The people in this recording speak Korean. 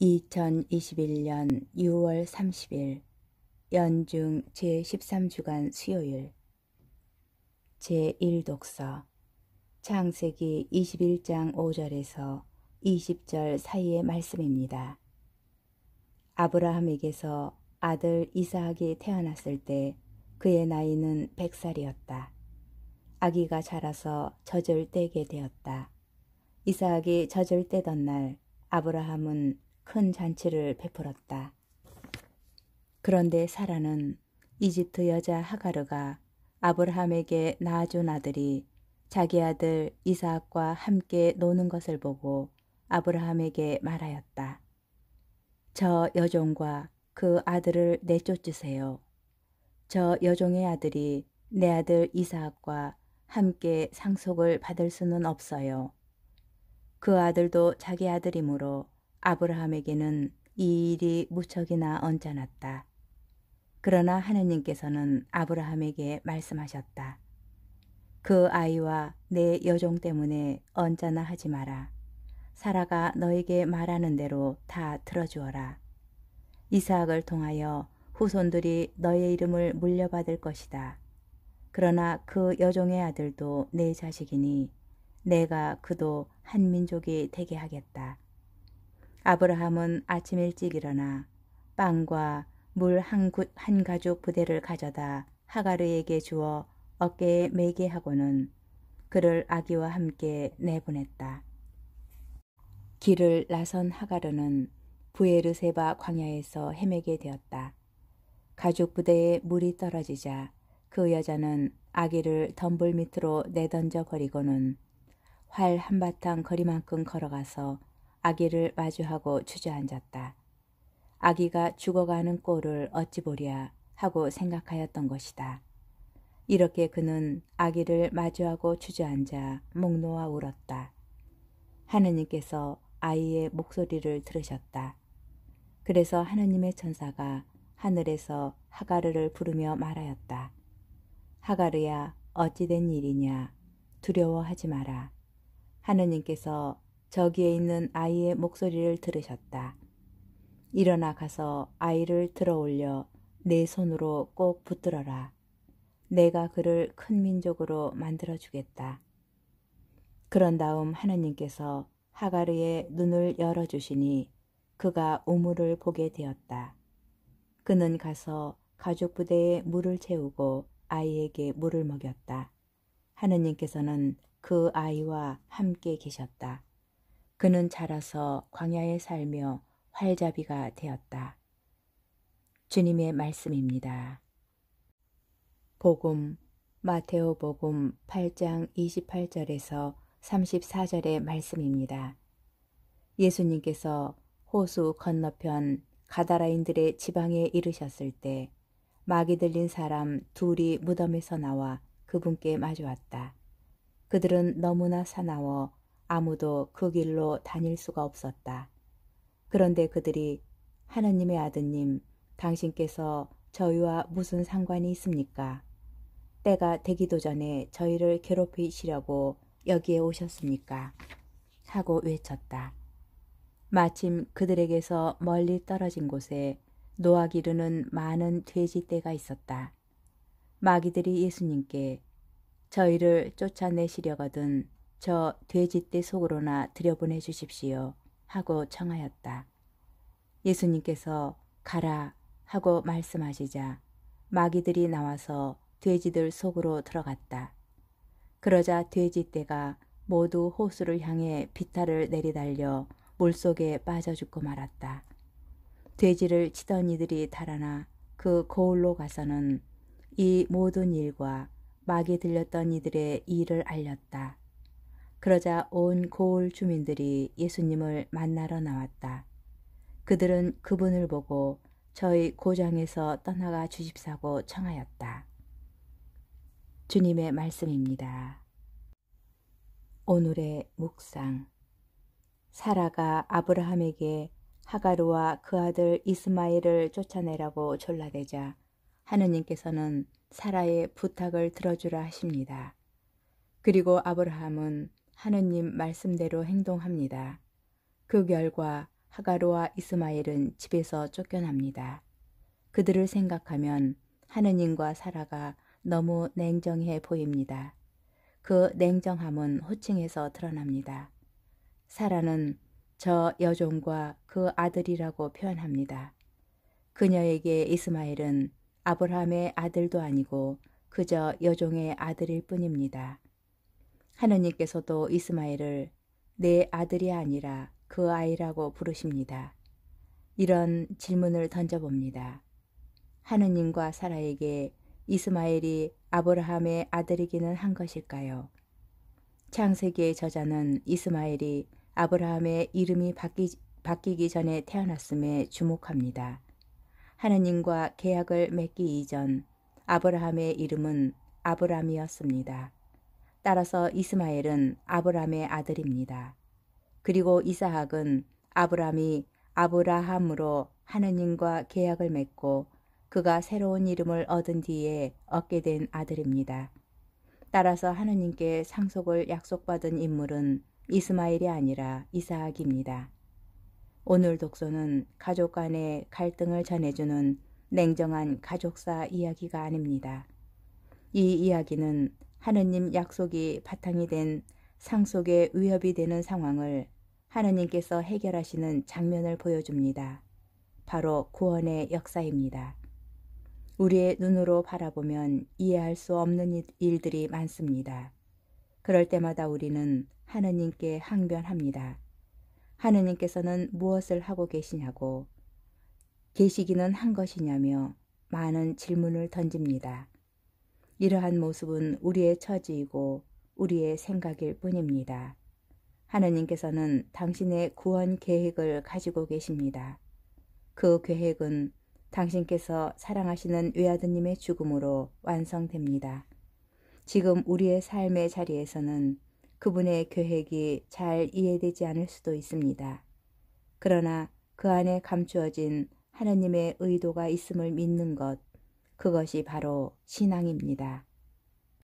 2021년 6월 30일 연중 제13주간 수요일 제1독서 창세기 21장 5절에서 20절 사이의 말씀입니다. 아브라함에게서 아들 이사학이 태어났을 때 그의 나이는 100살이었다. 아기가 자라서 젖을 떼게 되었다. 이사학이 젖을 떼던 날 아브라함은 큰 잔치를 베풀었다. 그런데 사라는 이집트 여자 하가르가 아브라함에게 낳아준 아들이 자기 아들 이삭과 함께 노는 것을 보고 아브라함에게 말하였다. 저 여종과 그 아들을 내쫓으세요. 저 여종의 아들이 내 아들 이삭과 함께 상속을 받을 수는 없어요. 그 아들도 자기 아들이므로 아브라함에게는 이 일이 무척이나 언짢았다. 그러나 하느님께서는 아브라함에게 말씀하셨다. 그 아이와 내 여종 때문에 언짢아 하지 마라. 사라가 너에게 말하는 대로 다 들어주어라. 이삭을 통하여 후손들이 너의 이름을 물려받을 것이다. 그러나 그 여종의 아들도 내 자식이니 내가 그도 한 민족이 되게 하겠다. 아브라함은 아침 일찍 일어나 빵과 물한한 가죽 부대를 가져다 하가르에게 주어 어깨에 매게 하고는 그를 아기와 함께 내보냈다. 길을 나선 하가르는 부에르세바 광야에서 헤매게 되었다. 가죽 부대에 물이 떨어지자 그 여자는 아기를 덤불 밑으로 내던져 버리고는 활 한바탕 거리만큼 걸어가서 아기를 마주하고 주저앉았다. 아기가 죽어가는 꼴을 어찌 보랴 하고 생각하였던 것이다. 이렇게 그는 아기를 마주하고 주저앉아 목 놓아 울었다. 하느님께서 아이의 목소리를 들으셨다. 그래서 하느님의 천사가 하늘에서 하가르를 부르며 말하였다. 하가르야 어찌된 일이냐 두려워하지 마라. 하느님께서 저기에 있는 아이의 목소리를 들으셨다. 일어나 가서 아이를 들어 올려 내 손으로 꼭 붙들어라. 내가 그를 큰 민족으로 만들어 주겠다. 그런 다음 하느님께서 하가르의 눈을 열어 주시니 그가 우물을 보게 되었다. 그는 가서 가족 부대에 물을 채우고 아이에게 물을 먹였다. 하느님께서는 그 아이와 함께 계셨다. 그는 자라서 광야에 살며 활잡이가 되었다. 주님의 말씀입니다. 복음 마테오 복음 8장 28절에서 34절의 말씀입니다. 예수님께서 호수 건너편 가다라인들의 지방에 이르셨을 때 마귀 들린 사람 둘이 무덤에서 나와 그분께 마주왔다. 그들은 너무나 사나워 아무도 그 길로 다닐 수가 없었다. 그런데 그들이 하나님의 아드님, 당신께서 저희와 무슨 상관이 있습니까? 때가 되기도 전에 저희를 괴롭히시려고 여기에 오셨습니까? 하고 외쳤다. 마침 그들에게서 멀리 떨어진 곳에 노아 기르는 많은 돼지 떼가 있었다. 마귀들이 예수님께 저희를 쫓아내시려거든 저 돼지떼 속으로나 들여보내 주십시오 하고 청하였다. 예수님께서 가라 하고 말씀하시자 마귀들이 나와서 돼지들 속으로 들어갔다. 그러자 돼지떼가 모두 호수를 향해 비탈을 내리달려 물속에 빠져 죽고 말았다. 돼지를 치던 이들이 달아나 그 거울로 가서는 이 모든 일과 막이 들렸던 이들의 일을 알렸다. 그러자 온 고을 주민들이 예수님을 만나러 나왔다. 그들은 그분을 보고 저희 고장에서 떠나가 주십사고 청하였다. 주님의 말씀입니다. 오늘의 묵상 사라가 아브라함에게 하가루와 그 아들 이스마엘을 쫓아내라고 졸라대자 하느님께서는 사라의 부탁을 들어주라 하십니다. 그리고 아브라함은 하느님 말씀대로 행동합니다. 그 결과 하가로와 이스마엘은 집에서 쫓겨납니다. 그들을 생각하면 하느님과 사라가 너무 냉정해 보입니다. 그 냉정함은 호칭에서 드러납니다. 사라는 저 여종과 그 아들이라고 표현합니다. 그녀에게 이스마엘은 아브라함의 아들도 아니고 그저 여종의 아들일 뿐입니다. 하느님께서도 이스마엘을 내 아들이 아니라 그 아이라고 부르십니다. 이런 질문을 던져봅니다. 하느님과 사라에게 이스마엘이 아브라함의 아들이기는 한 것일까요? 창세기의 저자는 이스마엘이 아브라함의 이름이 바뀌, 기 전에 태어났음에 주목합니다. 하느님과 계약을 맺기 이전 아브라함의 이름은 아브람이었습니다. 따라서 이스마엘은 아브람의 아들입니다. 그리고 이사학은 아브람이 아브라함으로 하느님과 계약을 맺고 그가 새로운 이름을 얻은 뒤에 얻게 된 아들입니다. 따라서 하느님께 상속을 약속받은 인물은 이스마엘이 아니라 이사학입니다. 오늘 독서는 가족 간의 갈등을 전해주는 냉정한 가족사 이야기가 아닙니다. 이 이야기는 하느님 약속이 바탕이 된 상속의 위협이 되는 상황을 하느님께서 해결하시는 장면을 보여줍니다. 바로 구원의 역사입니다. 우리의 눈으로 바라보면 이해할 수 없는 일들이 많습니다. 그럴 때마다 우리는 하느님께 항변합니다. 하느님께서는 무엇을 하고 계시냐고, 계시기는 한 것이냐며 많은 질문을 던집니다. 이러한 모습은 우리의 처지이고 우리의 생각일 뿐입니다. 하느님께서는 당신의 구원 계획을 가지고 계십니다. 그 계획은 당신께서 사랑하시는 외아드님의 죽음으로 완성됩니다. 지금 우리의 삶의 자리에서는 그분의 계획이 잘 이해되지 않을 수도 있습니다. 그러나 그 안에 감추어진 하느님의 의도가 있음을 믿는 것, 그것이 바로 신앙입니다.